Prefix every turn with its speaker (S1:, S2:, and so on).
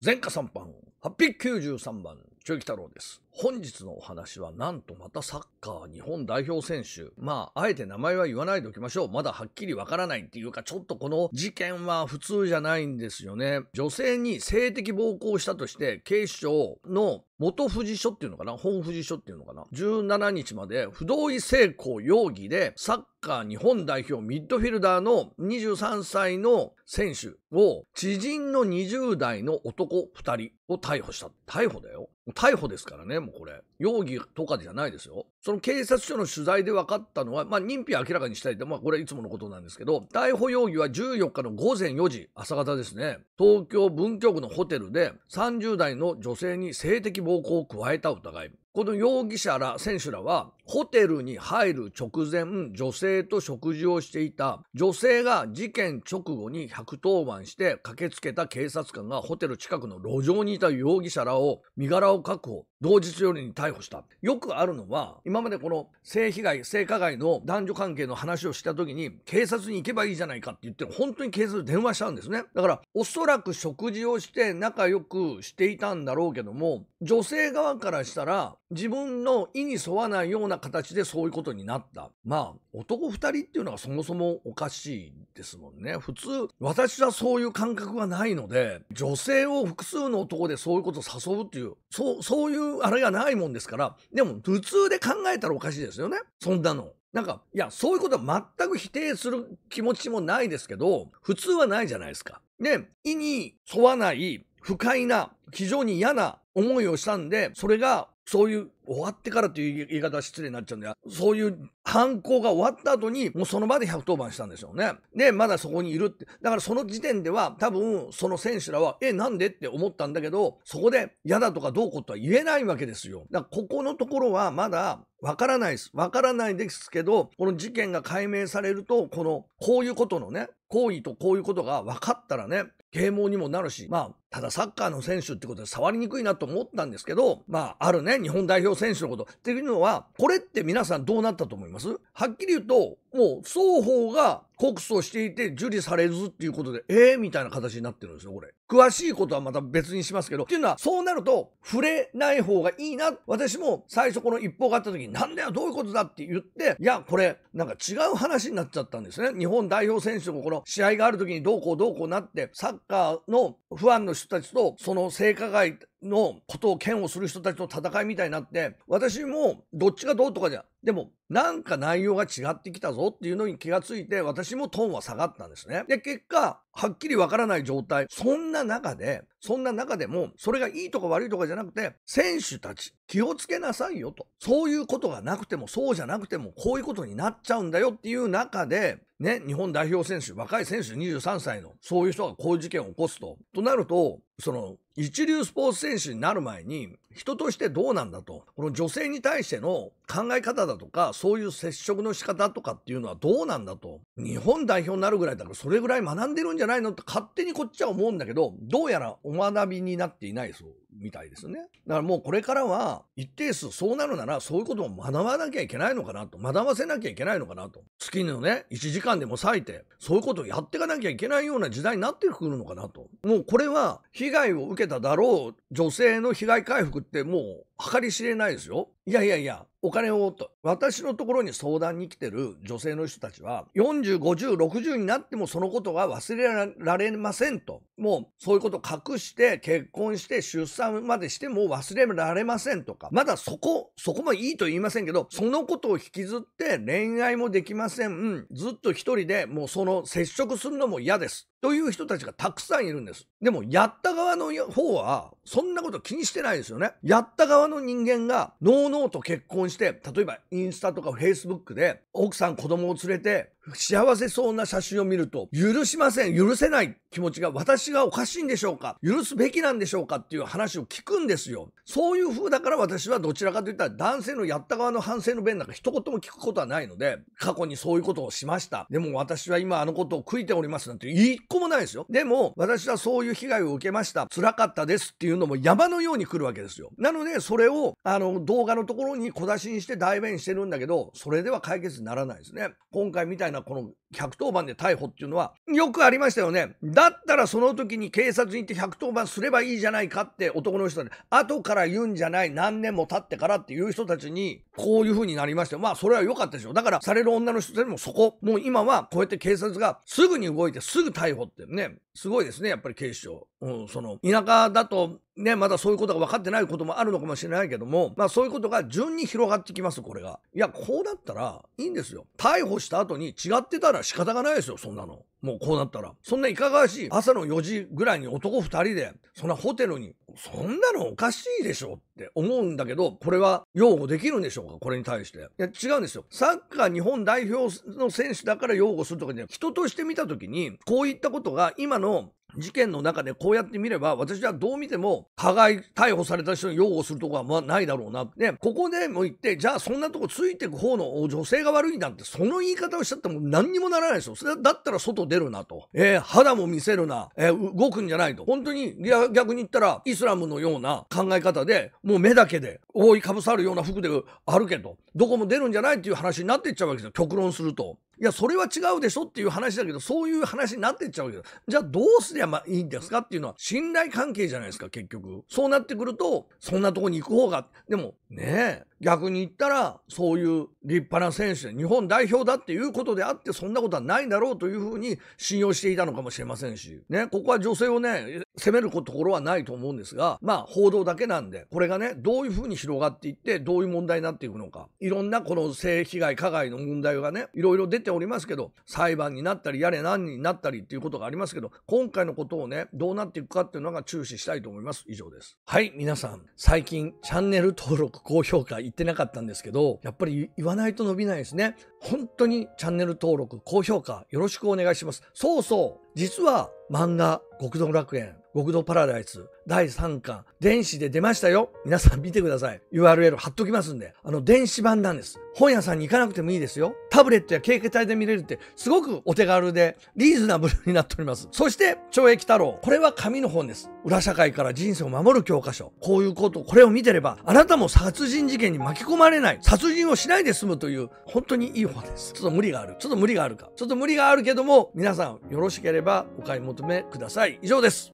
S1: 前科3番893番中木太郎です本日のお話はなんとまたサッカー日本代表選手。まあ、あえて名前は言わないでおきましょう。まだはっきりわからないっていうか、ちょっとこの事件は普通じゃないんですよね。女性に性的暴行したとして、警視庁の元富士署っていうのかな本富士署っていうのかな ?17 日まで不同意性交容疑でサッカー日本代表ミッドフィルダーの23歳の選手を知人の20代の男2人を逮捕した。逮捕だよ。逮捕ですからね。もこれ。容疑とかじゃないですよ。その警察署の取材で分かったのは、まあ、認否明らかにしたいって、まあ、これはいつものことなんですけど、逮捕容疑は14日の午前4時、朝方ですね、東京文京区のホテルで30代の女性に性的暴行を加えた疑い。この容疑者ら、選手らは、ホテルに入る直前、女性と食事をしていた。女性が事件直後に110番して駆けつけた警察官がホテル近くの路上にいた容疑者らを身柄を確保。同日よりに逮捕した。よくあるのは、今までこの性被害、性加害の男女関係の話をした時に、警察に行けばいいじゃないかって言って、本当に警察に電話しちゃうんですね。だから、おそらく食事をして仲良くしていたんだろうけども、女性側からしたら、自分の意に沿わないような形でそういうことになった。まあ、男二人っていうのはそもそもおかしいですもんね。普通、私はそういう感覚がないので、女性を複数の男でそういうことを誘うっていう、そう、そういうあれがないもんですから、でも普通で考えたらおかしいですよね。そんなの。なんか、いや、そういうことは全く否定する気持ちもないですけど、普通はないじゃないですか。で、意に沿わない、不快な、非常に嫌な思いをしたんで、それがそういう終わってからという言い方は失礼になっちゃうんだよ。そういう犯行が終わった後に、もうその場で110番したんでしょうね。で、まだそこにいるって。だからその時点では、多分、その選手らは、え、なんでって思ったんだけど、そこで嫌だとかどうこうとは言えないわけですよ。だからここのところはまだ、わからないです。わからないですけど、この事件が解明されると、この、こういうことのね、行為とこういうことが分かったらね、啓蒙にもなるし、まあ、ただサッカーの選手ってことで触りにくいなと思ったんですけど、まあ、あるね、日本代表選手のこと。っていうのは、これって皆さんどうなったと思いますはっきり言うと、もう双方が告訴していて受理されずっていうことで、ええー、みたいな形になってるんですよ、これ。詳しいことはまた別にしますけど、っていうのは、そうなると、触れない方がいいな。私も最初この一報があった時に、なんだよ、どういうことだって言って、いや、これ、なんか違う話になっちゃったんですね。日本代表選手のこの試合がある時にどうこうどうこうなって、サッカーのファンの人たちと、その性加害のことを嫌悪する人たちの戦いみたいになって、私もどっちがどうとかじゃでも、なんか内容が違ってきたぞっていうのに気がついて、私もトーンは下がったんですね。で、結果、はっきりわからない状態。そんな中で、そんな中でも、それがいいとか悪いとかじゃなくて、選手たち、気をつけなさいよと。そういうことがなくても、そうじゃなくても、こういうことになっちゃうんだよっていう中で、ね、日本代表選手、若い選手23歳の、そういう人がこういう事件を起こすと。となると、その、一流スポーツ選手になる前に、人としてどうなんだと、この女性に対しての考え方だとか、そういう接触の仕方とかっていうのはどうなんだと、日本代表になるぐらいだからそれぐらい学んでるんじゃないのって勝手にこっちは思うんだけど、どうやらお学びになっていないそうみたいですね。だからもうこれからは一定数そうなるならそういうことを学ばなきゃいけないのかなと。学ばせなきゃいけないのかなと。月のね、1時間でも割いて、そういうことをやっていかなきゃいけないような時代になってくるのかなと。もうこれは被害を受けただろう女性の被害回復ってもう計り知れないですよ。いやいやいや、お金をと。私のところに相談に来てる女性の人たちは、40、50、60になってもそのことが忘れられませんと。もう、そういうことを隠して、結婚して、出産までしても忘れられませんとか。まだそこ、そこもいいと言いませんけど、そのことを引きずって恋愛もできません。うん、ずっと一人でもうその接触するのも嫌です。という人たちがたくさんいるんです。でも、やった側の方は、そんなこと気にしてないですよね。やった側の人間が、ノーノーと結婚して、例えばインスタとかフェイスブックで、奥さん子供を連れて、幸せそうな写真を見ると、許しません、許せない気持ちが私がおかしいんでしょうか許すべきなんでしょうかっていう話を聞くんですよ。そういう風だから私はどちらかといったら男性のやった側の反省の弁なんか一言も聞くことはないので、過去にそういうことをしました。でも私は今あのことを悔いておりますなんて一個もないですよ。でも、私はそういう被害を受けました。辛かったですっていうのも山のように来るわけですよ。なので、それを、あの、動画のところに小出しにして代弁してるんだけど、それでは解決にならないですね。今回みたいななこの110番で逮捕っていうのはよくありましたよね。だったらその時に警察に行って110番すればいいじゃないかって男の人で後から言うんじゃない何年も経ってからっていう人たちにこういう風になりましたまあそれは良かったでしょ。だからされる女の人でもそこ、もう今はこうやって警察がすぐに動いてすぐ逮捕ってね、すごいですね、やっぱり警視庁。うん、その田舎だとね、まだそういうことが分かってないこともあるのかもしれないけども、まあそういうことが順に広がってきます、これが。いや、こうだったらいいんですよ。逮捕した後に違ってたら仕方がないですよ、そんなの。もうこうなったら。そんないかがわしい朝の4時ぐらいに男2人で、そんなホテルに、そんなのおかしいでしょって思うんだけど、これは擁護できるんでしょうか、これに対して。いや、違うんですよ。サッカー日本代表の選手だから擁護するとかじゃ人として見た時に、こういったことが今の事件の中でこうやって見れば、私はどう見ても、加害、逮捕された人に擁護するとこはまあないだろうな。ね、ここでも言って、じゃあそんなとこついてく方の女性が悪いなんて、その言い方をしちゃっても何にもならないですよ。それだったら外出るなと。えー、肌も見せるな。えー、動くんじゃないと。本当に、逆に言ったら、イスラムのような考え方で、もう目だけで、覆いかぶさるような服で歩けと。どこも出るんじゃないっていう話になっていっちゃうわけですよ。極論すると。いや、それは違うでしょっていう話だけど、そういう話になってっちゃうけど、じゃあどうすりゃまあいいんですかっていうのは信頼関係じゃないですか、結局。そうなってくると、そんなとこに行く方が、でもねえ、逆に言ったら、そういう立派な選手で、日本代表だっていうことであって、そんなことはないだろうというふうに信用していたのかもしれませんし、ね、ここは女性をね、責めるところはないと思うんですが、まあ、報道だけなんで、これがね、どういうふうに広がっていって、どういう問題になっていくのか、いろんなこの性被害、加害の問題がね、いろいろ出てておりますけど、裁判になったり、やれ何になったりっていうことがありますけど、今回のことをね、どうなっていくかっていうのが注視したいと思います。以上です。はい、皆さん、最近チャンネル登録、高評価言ってなかったんですけど、やっぱり言わないと伸びないですね。本当にチャンネル登録、高評価よろしくお願いします。そうそう、実は漫画、極道楽園、極道パラダイス第3巻、電子で出ましたよ。皆さん見てください。URL 貼っときますんで。あの、電子版なんです。本屋さんに行かなくてもいいですよ。タブレットや携帯で見れるって、すごくお手軽で、リーズナブルになっております。そして、懲役太郎。これは紙の本です。裏社会から人生を守る教科書。こういうこと、これを見てれば、あなたも殺人事件に巻き込まれない。殺人をしないで済むという、本当にいい本です。ちょっと無理がある。ちょっと無理があるか。ちょっと無理があるけども、皆さんよろしければお買い求めください。以上です。